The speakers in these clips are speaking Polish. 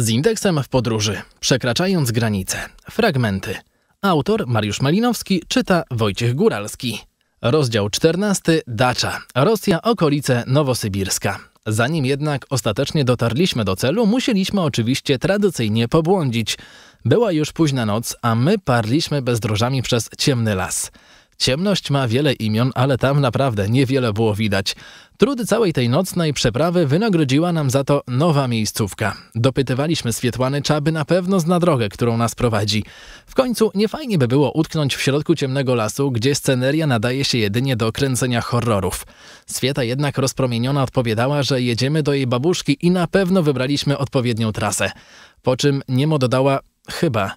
Z indeksem w podróży. Przekraczając granice. Fragmenty. Autor Mariusz Malinowski czyta Wojciech Góralski. Rozdział 14. Dacza. Rosja, okolice Nowosybirska. Zanim jednak ostatecznie dotarliśmy do celu, musieliśmy oczywiście tradycyjnie pobłądzić. Była już późna noc, a my parliśmy bezdrożami przez ciemny las. Ciemność ma wiele imion, ale tam naprawdę niewiele było widać. Trudy całej tej nocnej przeprawy wynagrodziła nam za to nowa miejscówka. Dopytywaliśmy Swietłany, czy aby na pewno zna drogę, którą nas prowadzi. W końcu nie fajnie by było utknąć w środku ciemnego lasu, gdzie sceneria nadaje się jedynie do kręcenia horrorów. Swieta jednak rozpromieniona odpowiadała, że jedziemy do jej babuszki i na pewno wybraliśmy odpowiednią trasę. Po czym Niemo dodała, chyba...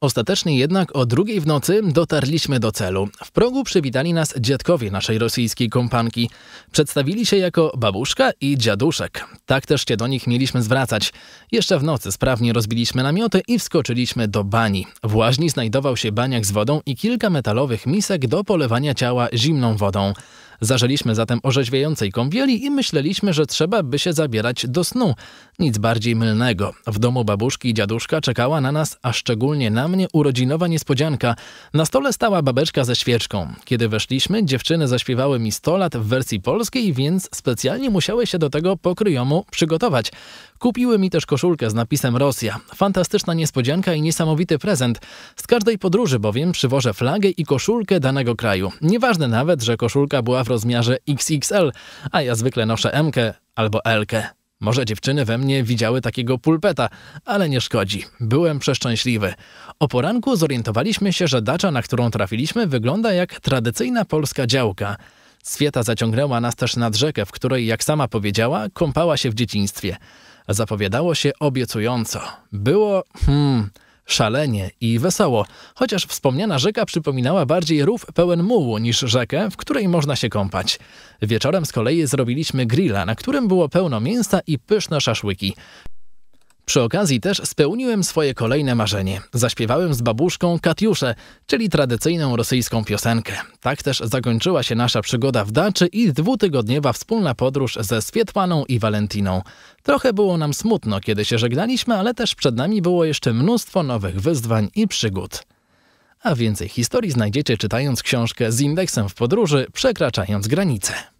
Ostatecznie jednak o drugiej w nocy dotarliśmy do celu. W progu przywitali nas dziadkowie naszej rosyjskiej kompanki. Przedstawili się jako babuszka i dziaduszek. Tak też się do nich mieliśmy zwracać. Jeszcze w nocy sprawnie rozbiliśmy namioty i wskoczyliśmy do bani. W łaźni znajdował się baniak z wodą i kilka metalowych misek do polewania ciała zimną wodą. Zarzeliśmy zatem orzeźwiającej kąpieli i myśleliśmy, że trzeba by się zabierać do snu. Nic bardziej mylnego. W domu babuszki i dziaduszka czekała na nas, a szczególnie na mnie, urodzinowa niespodzianka. Na stole stała babeczka ze świeczką. Kiedy weszliśmy, dziewczyny zaśpiewały mi 100 lat w wersji polskiej, więc specjalnie musiały się do tego pokryjomu przygotować. Kupiły mi też koszulkę z napisem Rosja. Fantastyczna niespodzianka i niesamowity prezent. Z każdej podróży bowiem przywożę flagę i koszulkę danego kraju. Nieważne nawet, że koszulka była w rozmiarze XXL, a ja zwykle noszę M albo L. -kę. Może dziewczyny we mnie widziały takiego pulpeta, ale nie szkodzi. Byłem przeszczęśliwy. O poranku zorientowaliśmy się, że dacza, na którą trafiliśmy, wygląda jak tradycyjna polska działka. Swieta zaciągnęła nas też nad rzekę, w której, jak sama powiedziała, kąpała się w dzieciństwie. Zapowiadało się obiecująco. Było, hmm, szalenie i wesoło, chociaż wspomniana rzeka przypominała bardziej rów pełen mułu niż rzekę, w której można się kąpać. Wieczorem z kolei zrobiliśmy grilla, na którym było pełno mięsa i pyszne szaszłyki. Przy okazji też spełniłem swoje kolejne marzenie. Zaśpiewałem z babuszką Katiuszę, czyli tradycyjną rosyjską piosenkę. Tak też zakończyła się nasza przygoda w Daczy i dwutygodniowa wspólna podróż ze Swietłaną i Walentiną. Trochę było nam smutno, kiedy się żegnaliśmy, ale też przed nami było jeszcze mnóstwo nowych wyzwań i przygód. A więcej historii znajdziecie czytając książkę z indeksem w podróży, przekraczając granice.